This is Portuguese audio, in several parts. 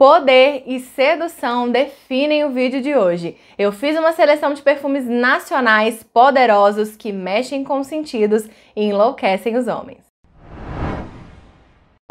Poder e sedução definem o vídeo de hoje. Eu fiz uma seleção de perfumes nacionais poderosos que mexem com os sentidos e enlouquecem os homens.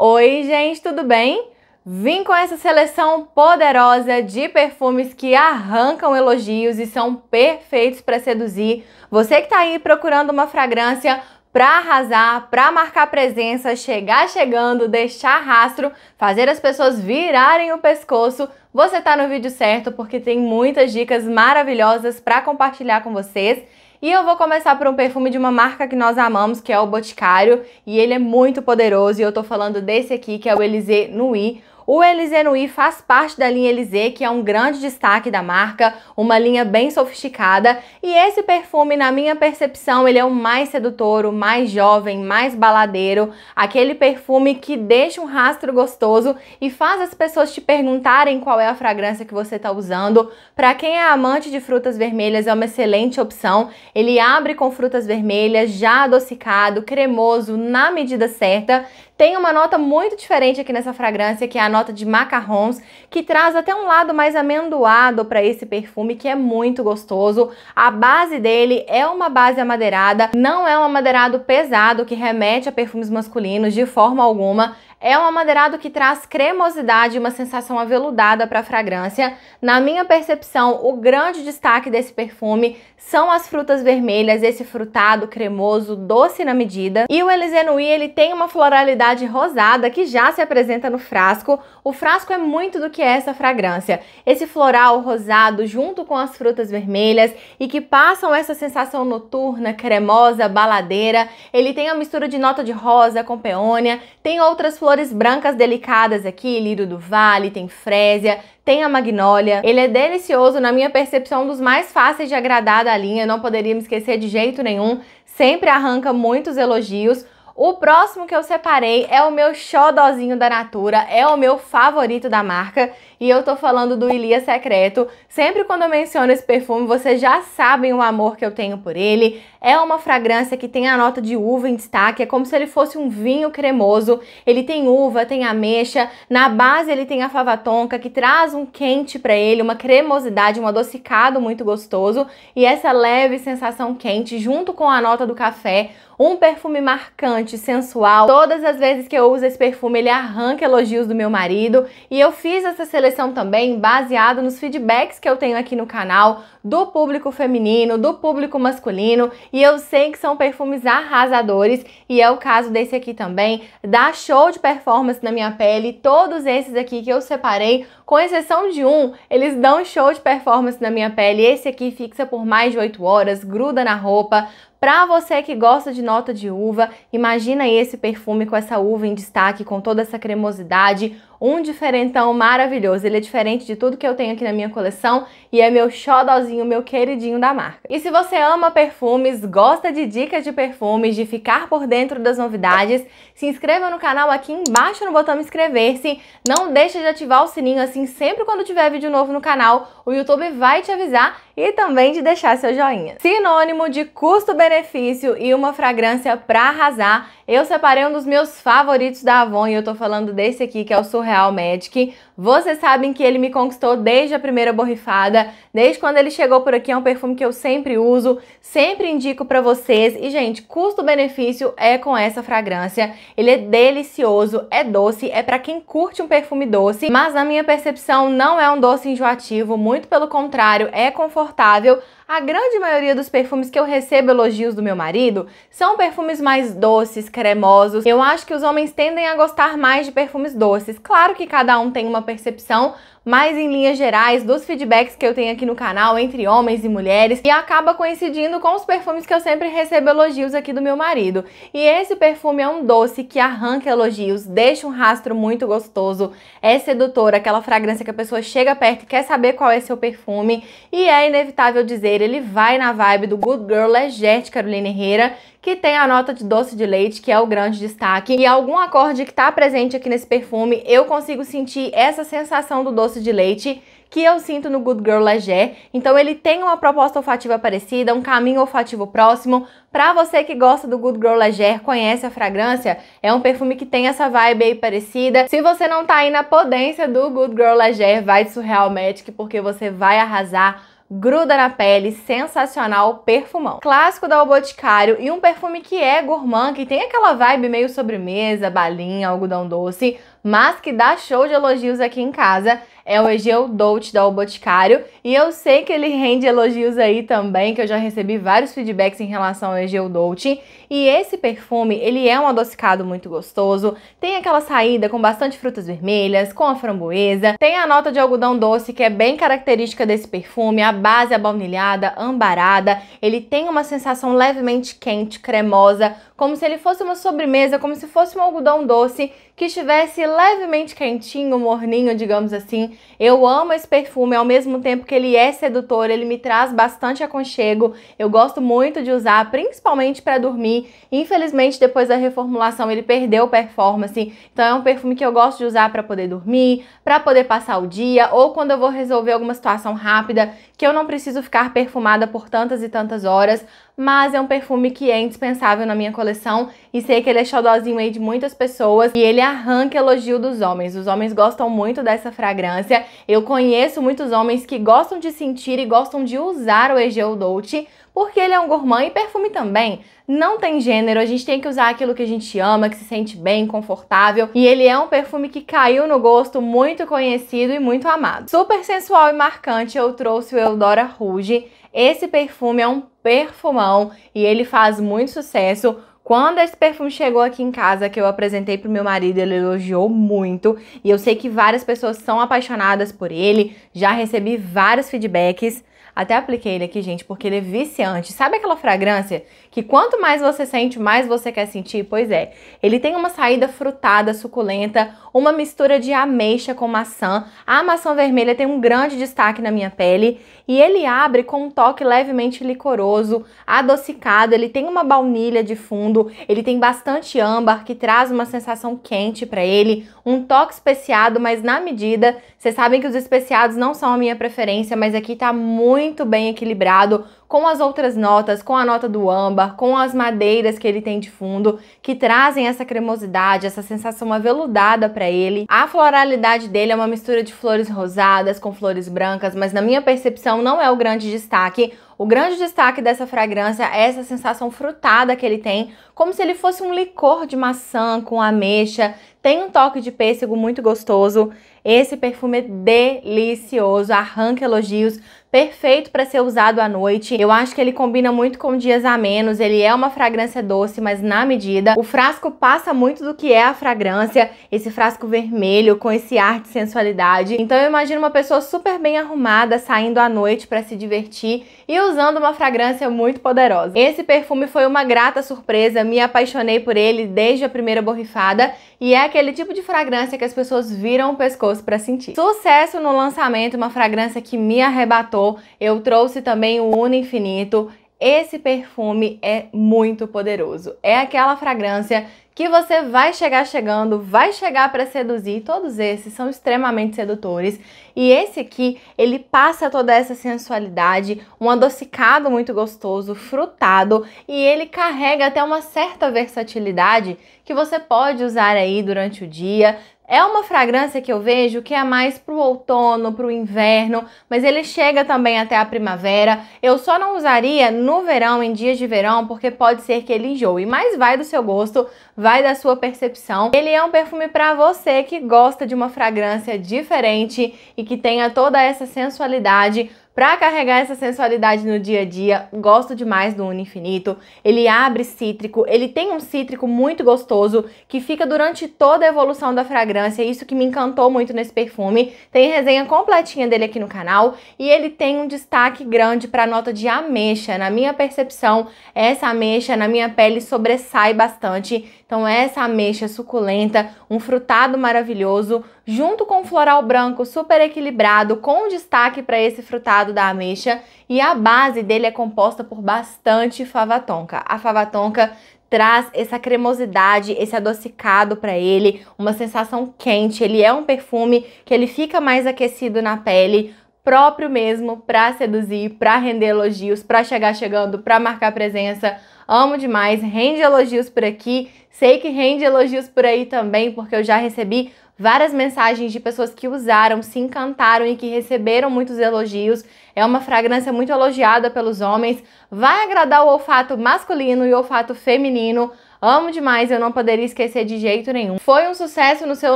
Oi, gente, tudo bem? Vim com essa seleção poderosa de perfumes que arrancam elogios e são perfeitos para seduzir. Você que está aí procurando uma fragrância para arrasar, para marcar presença, chegar chegando, deixar rastro, fazer as pessoas virarem o pescoço, você está no vídeo certo porque tem muitas dicas maravilhosas para compartilhar com vocês. E eu vou começar por um perfume de uma marca que nós amamos, que é o Boticário, e ele é muito poderoso, e eu tô falando desse aqui, que é o Elise Nui, o Elize Nui faz parte da linha Elize, que é um grande destaque da marca, uma linha bem sofisticada, e esse perfume, na minha percepção, ele é o mais sedutor, o mais jovem, mais baladeiro, aquele perfume que deixa um rastro gostoso e faz as pessoas te perguntarem qual é a fragrância que você está usando. Para quem é amante de frutas vermelhas, é uma excelente opção. Ele abre com frutas vermelhas, já adocicado, cremoso, na medida certa, tem uma nota muito diferente aqui nessa fragrância, que é a nota de macarrons, que traz até um lado mais amendoado para esse perfume, que é muito gostoso. A base dele é uma base amadeirada, não é um amadeirado pesado que remete a perfumes masculinos de forma alguma. É um amadeirado que traz cremosidade e uma sensação aveludada para a fragrância. Na minha percepção, o grande destaque desse perfume são as frutas vermelhas, esse frutado, cremoso, doce na medida. E o Elysée Nui, ele tem uma floralidade rosada que já se apresenta no frasco. O frasco é muito do que é essa fragrância. Esse floral rosado junto com as frutas vermelhas e que passam essa sensação noturna, cremosa, baladeira. Ele tem a mistura de nota de rosa com peônia, tem outras flores flores brancas delicadas aqui, lírio do vale, tem frésia, tem a magnólia. Ele é delicioso, na minha percepção, um dos mais fáceis de agradar da linha, não poderia me esquecer de jeito nenhum. Sempre arranca muitos elogios. O próximo que eu separei é o meu xodózinho da Natura, é o meu favorito da marca e eu tô falando do Ilia Secreto. Sempre quando eu menciono esse perfume, vocês já sabem o amor que eu tenho por ele. É uma fragrância que tem a nota de uva em destaque, é como se ele fosse um vinho cremoso. Ele tem uva, tem ameixa, na base ele tem a fava tonka, que traz um quente para ele, uma cremosidade, um adocicado muito gostoso. E essa leve sensação quente, junto com a nota do café, um perfume marcante, sensual. Todas as vezes que eu uso esse perfume, ele arranca elogios do meu marido. E eu fiz essa seleção seleção também baseados nos feedbacks que eu tenho aqui no canal do público feminino, do público masculino, e eu sei que são perfumes arrasadores, e é o caso desse aqui também, dá show de performance na minha pele, todos esses aqui que eu separei, com exceção de um, eles dão show de performance na minha pele, esse aqui fixa por mais de 8 horas, gruda na roupa, para você que gosta de nota de uva, imagina esse perfume com essa uva em destaque, com toda essa cremosidade, um diferentão maravilhoso. Ele é diferente de tudo que eu tenho aqui na minha coleção e é meu xodózinho, meu queridinho da marca. E se você ama perfumes, gosta de dicas de perfumes, de ficar por dentro das novidades, se inscreva no canal aqui embaixo no botão inscrever-se. Não deixe de ativar o sininho, assim sempre quando tiver vídeo novo no canal, o YouTube vai te avisar e também de deixar seu joinha. Sinônimo de custo-benefício e uma fragrância pra arrasar, eu separei um dos meus favoritos da Avon e eu tô falando desse aqui que é o Surreal Real Magic. Vocês sabem que ele me conquistou desde a primeira borrifada, desde quando ele chegou por aqui, é um perfume que eu sempre uso, sempre indico para vocês. E gente, custo-benefício é com essa fragrância. Ele é delicioso, é doce, é para quem curte um perfume doce, mas na minha percepção não é um doce enjoativo, muito pelo contrário, é confortável a grande maioria dos perfumes que eu recebo elogios do meu marido são perfumes mais doces, cremosos. Eu acho que os homens tendem a gostar mais de perfumes doces. Claro que cada um tem uma percepção, mas em linhas gerais, dos feedbacks que eu tenho aqui no canal entre homens e mulheres, e acaba coincidindo com os perfumes que eu sempre recebo elogios aqui do meu marido. E esse perfume é um doce que arranca elogios, deixa um rastro muito gostoso, é sedutor, aquela fragrância que a pessoa chega perto e quer saber qual é seu perfume, e é inevitável dizer Herrera, ele vai na vibe do Good Girl Legette Carolina Herrera, que tem a nota de doce de leite, que é o grande destaque. E algum acorde que tá presente aqui nesse perfume, eu consigo sentir essa sensação do doce de leite que eu sinto no Good Girl Leger. Então ele tem uma proposta olfativa parecida, um caminho olfativo próximo. Pra você que gosta do Good Girl Leger, conhece a fragrância, é um perfume que tem essa vibe aí parecida. Se você não tá aí na potência do Good Girl Leger, vai de Surreal Magic, porque você vai arrasar gruda na pele, sensacional, perfumão. Clássico da O Boticário e um perfume que é gourmand, que tem aquela vibe meio sobremesa, balinha, algodão doce, mas que dá show de elogios aqui em casa, é o Egeu Dolce da O Boticário, e eu sei que ele rende elogios aí também, que eu já recebi vários feedbacks em relação ao Egeu Dolce e esse perfume, ele é um adocicado muito gostoso, tem aquela saída com bastante frutas vermelhas, com a framboesa, tem a nota de algodão doce que é bem característica desse perfume, a base é baunilhada, ambarada, ele tem uma sensação levemente quente, cremosa, como se ele fosse uma sobremesa, como se fosse um algodão doce que estivesse levemente quentinho, morninho, digamos assim. Eu amo esse perfume, ao mesmo tempo que ele é sedutor, ele me traz bastante aconchego. Eu gosto muito de usar, principalmente para dormir. Infelizmente, depois da reformulação, ele perdeu performance. Então é um perfume que eu gosto de usar para poder dormir, para poder passar o dia ou quando eu vou resolver alguma situação rápida que eu não preciso ficar perfumada por tantas e tantas horas, mas é um perfume que é indispensável na minha coleção e sei que ele é xodózinho aí de muitas pessoas e ele arranca elogio dos homens. Os homens gostam muito dessa fragrância. Eu conheço muitos homens que gostam de sentir e gostam de usar o Egeo Dolce porque ele é um gourmand e perfume também. Não tem gênero, a gente tem que usar aquilo que a gente ama, que se sente bem, confortável. E ele é um perfume que caiu no gosto, muito conhecido e muito amado. Super sensual e marcante, eu trouxe o Eudora Rouge. Esse perfume é um perfumão e ele faz muito sucesso. Quando esse perfume chegou aqui em casa, que eu apresentei pro meu marido, ele elogiou muito. E eu sei que várias pessoas são apaixonadas por ele. Já recebi vários feedbacks. Até apliquei ele aqui, gente, porque ele é viciante. Sabe aquela fragrância que quanto mais você sente, mais você quer sentir. Pois é, ele tem uma saída frutada, suculenta, uma mistura de ameixa com maçã. A maçã vermelha tem um grande destaque na minha pele e ele abre com um toque levemente licoroso, adocicado. Ele tem uma baunilha de fundo, ele tem bastante âmbar que traz uma sensação quente para ele, um toque especiado, mas na medida. Vocês sabem que os especiados não são a minha preferência, mas aqui tá muito bem equilibrado com as outras notas, com a nota do âmbar, com as madeiras que ele tem de fundo, que trazem essa cremosidade, essa sensação aveludada para ele. A floralidade dele é uma mistura de flores rosadas com flores brancas, mas na minha percepção não é o grande destaque. O grande destaque dessa fragrância é essa sensação frutada que ele tem, como se ele fosse um licor de maçã com ameixa. Tem um toque de pêssego muito gostoso. Esse perfume é delicioso, arranca elogios perfeito para ser usado à noite. Eu acho que ele combina muito com dias a menos, ele é uma fragrância doce, mas na medida. O frasco passa muito do que é a fragrância, esse frasco vermelho com esse ar de sensualidade. Então eu imagino uma pessoa super bem arrumada saindo à noite para se divertir e usando uma fragrância muito poderosa. Esse perfume foi uma grata surpresa, me apaixonei por ele desde a primeira borrifada e é aquele tipo de fragrância que as pessoas viram o pescoço para sentir. Sucesso no lançamento, uma fragrância que me arrebatou. Eu trouxe também o Uno Infinito. Esse perfume é muito poderoso. É aquela fragrância que você vai chegar chegando, vai chegar para seduzir. Todos esses são extremamente sedutores. E esse aqui, ele passa toda essa sensualidade, um adocicado muito gostoso, frutado, e ele carrega até uma certa versatilidade que você pode usar aí durante o dia, é uma fragrância que eu vejo que é mais pro outono, pro inverno, mas ele chega também até a primavera. Eu só não usaria no verão, em dias de verão, porque pode ser que ele enjoe, mas vai do seu gosto, vai da sua percepção. Ele é um perfume para você que gosta de uma fragrância diferente e que tenha toda essa sensualidade para carregar essa sensualidade no dia a dia, gosto demais do Uno Infinito. Ele abre cítrico, ele tem um cítrico muito gostoso que fica durante toda a evolução da fragrância, isso que me encantou muito nesse perfume. Tem resenha completinha dele aqui no canal e ele tem um destaque grande para a nota de ameixa. Na minha percepção, essa ameixa na minha pele sobressai bastante. Então essa ameixa suculenta, um frutado maravilhoso, junto com floral branco super equilibrado, com destaque para esse frutado da ameixa, e a base dele é composta por bastante fava tonka. A fava tonka traz essa cremosidade, esse adocicado para ele, uma sensação quente. Ele é um perfume que ele fica mais aquecido na pele, próprio mesmo para seduzir, para render elogios, para chegar chegando, para marcar presença. Amo demais, rende elogios por aqui. Sei que rende elogios por aí também, porque eu já recebi várias mensagens de pessoas que usaram, se encantaram e que receberam muitos elogios. É uma fragrância muito elogiada pelos homens, vai agradar o olfato masculino e o olfato feminino. Amo demais, eu não poderia esquecer de jeito nenhum. Foi um sucesso no seu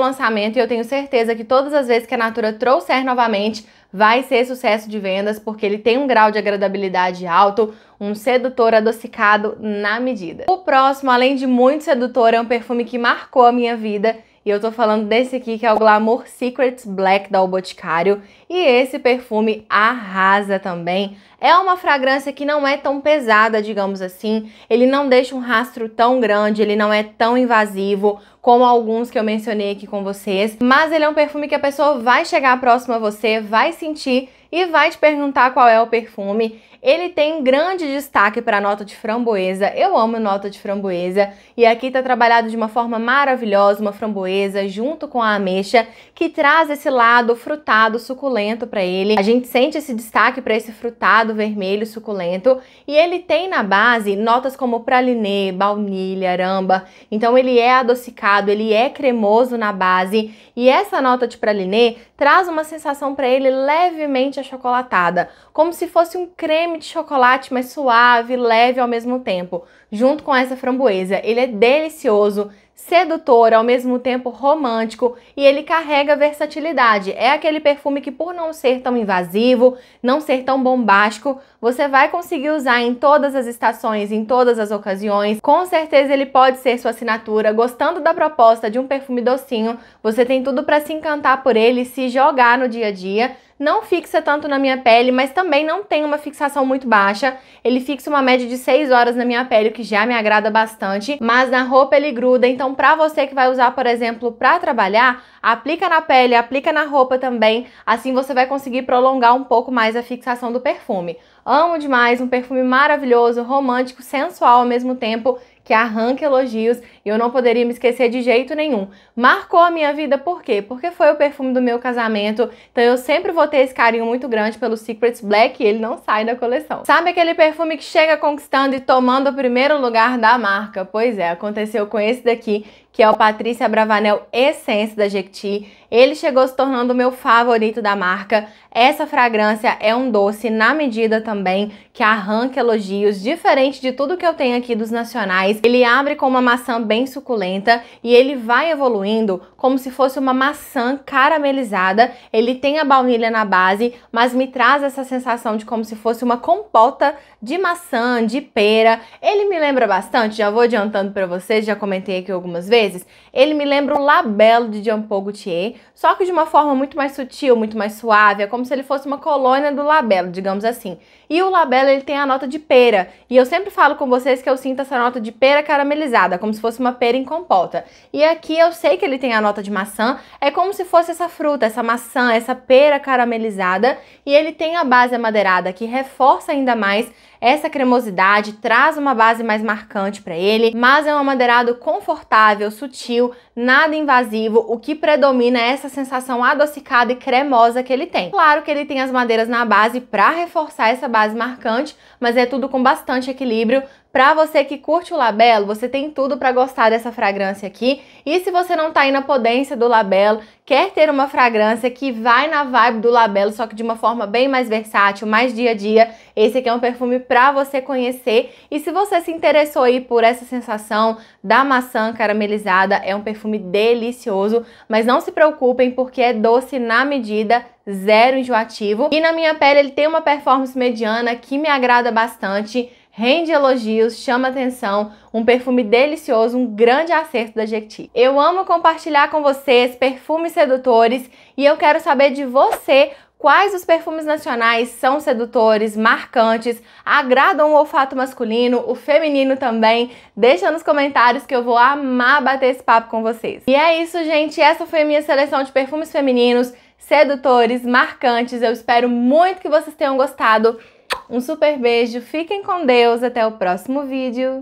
lançamento e eu tenho certeza que todas as vezes que a Natura trouxer novamente, vai ser sucesso de vendas, porque ele tem um grau de agradabilidade alto, um sedutor adocicado na medida. O próximo, além de muito sedutor, é um perfume que marcou a minha vida e eu tô falando desse aqui, que é o Glamour Secrets Black da O Boticário. E esse perfume arrasa também. É uma fragrância que não é tão pesada, digamos assim. Ele não deixa um rastro tão grande, ele não é tão invasivo como alguns que eu mencionei aqui com vocês. Mas ele é um perfume que a pessoa vai chegar próximo a você, vai sentir e vai te perguntar qual é o perfume. Ele tem grande destaque para a nota de framboesa. Eu amo nota de framboesa e aqui está trabalhado de uma forma maravilhosa, uma framboesa junto com a ameixa que traz esse lado frutado, suculento suculento para ele. A gente sente esse destaque para esse frutado vermelho suculento e ele tem na base notas como praliné, baunilha, aramba. Então ele é adocicado, ele é cremoso na base e essa nota de praliné traz uma sensação para ele levemente achocolatada, como se fosse um creme de chocolate, mas suave, leve ao mesmo tempo, junto com essa framboesa. Ele é delicioso, sedutor, ao mesmo tempo romântico e ele carrega versatilidade. É aquele perfume que, por não ser tão invasivo, não ser tão bombástico, você vai conseguir usar em todas as estações, em todas as ocasiões. Com certeza ele pode ser sua assinatura. Gostando da proposta de um perfume docinho, você tem tudo para se encantar por ele se jogar no dia a dia não fixa tanto na minha pele, mas também não tem uma fixação muito baixa. Ele fixa uma média de 6 horas na minha pele, o que já me agrada bastante, mas na roupa ele gruda. Então, pra você que vai usar, por exemplo, pra trabalhar, aplica na pele, aplica na roupa também. Assim você vai conseguir prolongar um pouco mais a fixação do perfume. Amo demais, um perfume maravilhoso, romântico, sensual ao mesmo tempo que arranca elogios e eu não poderia me esquecer de jeito nenhum. Marcou a minha vida por quê? Porque foi o perfume do meu casamento, então eu sempre vou ter esse carinho muito grande pelo Secrets Black e ele não sai da coleção. Sabe aquele perfume que chega conquistando e tomando o primeiro lugar da marca? Pois é, aconteceu com esse daqui que é o Patrícia Bravanel Essence da Jequiti. Ele chegou se tornando o meu favorito da marca. Essa fragrância é um doce na medida também, que arranca elogios, diferente de tudo que eu tenho aqui dos nacionais. Ele abre com uma maçã bem suculenta e ele vai evoluindo como se fosse uma maçã caramelizada. Ele tem a baunilha na base, mas me traz essa sensação de como se fosse uma compota de maçã, de pera. Ele me lembra bastante, já vou adiantando para vocês, já comentei aqui algumas vezes vezes. Ele me lembra o labelo de Jean Paul Gaultier, só que de uma forma muito mais sutil, muito mais suave, é como se ele fosse uma colônia do labelo, digamos assim. E o labelo ele tem a nota de pera, e eu sempre falo com vocês que eu sinto essa nota de pera caramelizada, como se fosse uma pera em compota. E aqui eu sei que ele tem a nota de maçã, é como se fosse essa fruta, essa maçã, essa pera caramelizada, e ele tem a base amadeirada que reforça ainda mais essa cremosidade, traz uma base mais marcante para ele, mas é um amadeirado confortável, sutil, nada invasivo, o que predomina é essa essa sensação adocicada e cremosa que ele tem. Claro que ele tem as madeiras na base para reforçar essa base marcante, mas é tudo com bastante equilíbrio, Pra você que curte o labelo, você tem tudo para gostar dessa fragrância aqui. E se você não tá aí na potência do labelo, quer ter uma fragrância que vai na vibe do labelo, só que de uma forma bem mais versátil, mais dia a dia, esse aqui é um perfume pra você conhecer. E se você se interessou aí por essa sensação da maçã caramelizada, é um perfume delicioso, mas não se preocupem porque é doce na medida, zero enjoativo. E na minha pele ele tem uma performance mediana que me agrada bastante rende elogios, chama atenção, um perfume delicioso, um grande acerto da Jequiti. Eu amo compartilhar com vocês perfumes sedutores e eu quero saber de você quais os perfumes nacionais são sedutores, marcantes, agradam o olfato masculino, o feminino também. Deixa nos comentários que eu vou amar bater esse papo com vocês. E é isso, gente. Essa foi a minha seleção de perfumes femininos sedutores, marcantes. Eu espero muito que vocês tenham gostado. Um super beijo, fiquem com Deus, até o próximo vídeo.